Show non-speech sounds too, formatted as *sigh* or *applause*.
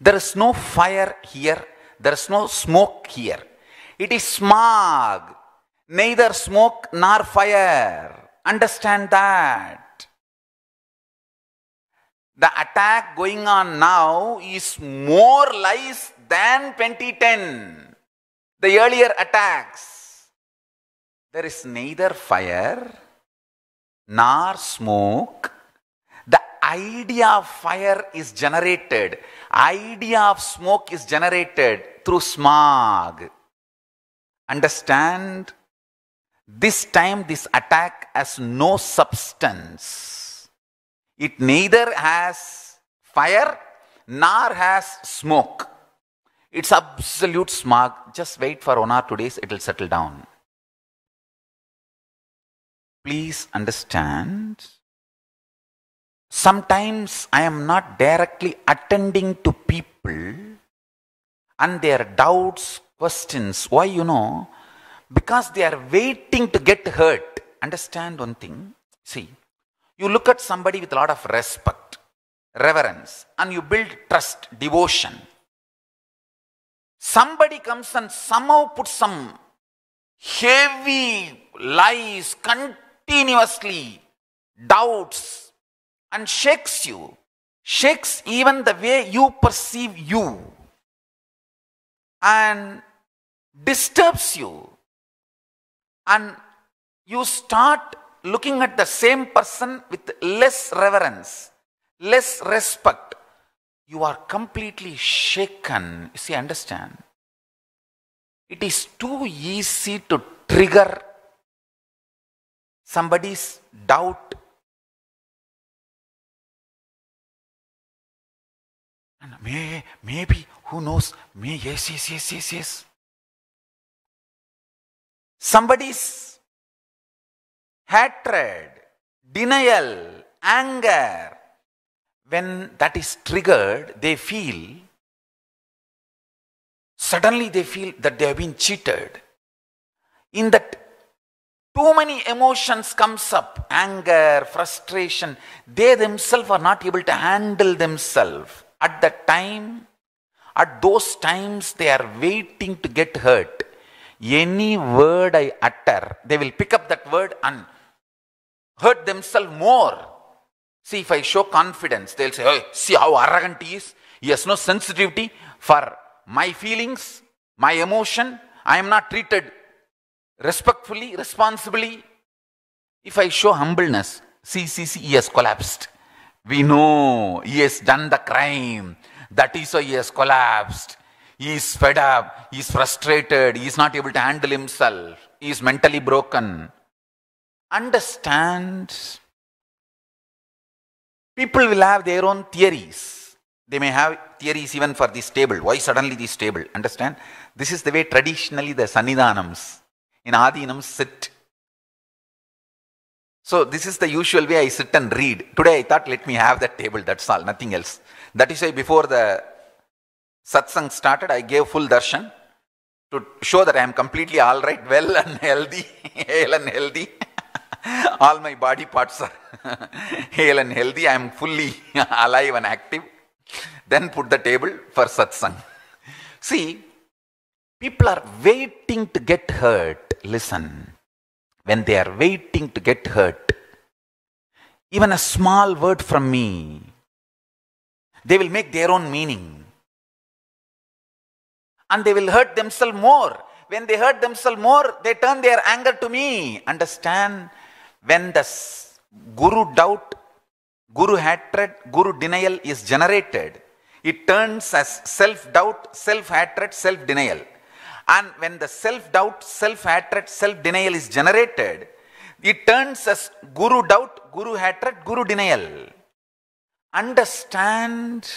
There is no fire here. There is no smoke here. It is smog. Neither smoke nor fire. Understand that. The attack going on now is more lies than 2010. The earlier attacks. There is neither fire nor smoke idea of fire is generated, idea of smoke is generated through smog. Understand? This time, this attack has no substance. It neither has fire nor has smoke. It's absolute smog. Just wait for one or two days, it will settle down. Please understand Sometimes I am not directly attending to people and their doubts, questions. Why, you know? Because they are waiting to get hurt. Understand one thing? See, you look at somebody with a lot of respect, reverence, and you build trust, devotion. Somebody comes and somehow puts some heavy lies continuously, doubts, and shakes you, shakes even the way you perceive you, and disturbs you, and you start looking at the same person with less reverence, less respect. You are completely shaken. You see, understand? It is too easy to trigger somebody's doubt And may, maybe, who knows? May, yes, yes, yes, yes, yes. Somebody's hatred, denial, anger, when that is triggered, they feel, suddenly they feel that they have been cheated. In that, too many emotions comes up, anger, frustration. They themselves are not able to handle themselves at the time, at those times they are waiting to get hurt. Any word I utter, they will pick up that word and hurt themselves more. See, if I show confidence, they'll say, oh, see how arrogant he is. He has no sensitivity for my feelings, my emotion. I am not treated respectfully, responsibly. If I show humbleness, see, see, see, he has collapsed. We know he has done the crime. That is why he has collapsed. He is fed up. He is frustrated. He is not able to handle himself. He is mentally broken. Understand. People will have their own theories. They may have theories even for this table. Why suddenly this table? Understand? This is the way traditionally the sanidhanams in adhinams sit so this is the usual way I sit and read. Today I thought, let me have that table, that's all, nothing else. That is why before the satsang started, I gave full darshan to show that I am completely all right, well and healthy, *laughs* hale and healthy. *laughs* all my body parts are *laughs* hale and healthy. I am fully alive and active. Then put the table for satsang. See, people are waiting to get hurt. Listen when they are waiting to get hurt. Even a small word from me, they will make their own meaning. And they will hurt themselves more. When they hurt themselves more, they turn their anger to me. Understand? When the guru doubt, guru hatred, guru denial is generated, it turns as self doubt, self hatred, self denial. And when the self-doubt, self-hatred, self-denial is generated, it turns as guru doubt, guru hatred, guru denial. Understand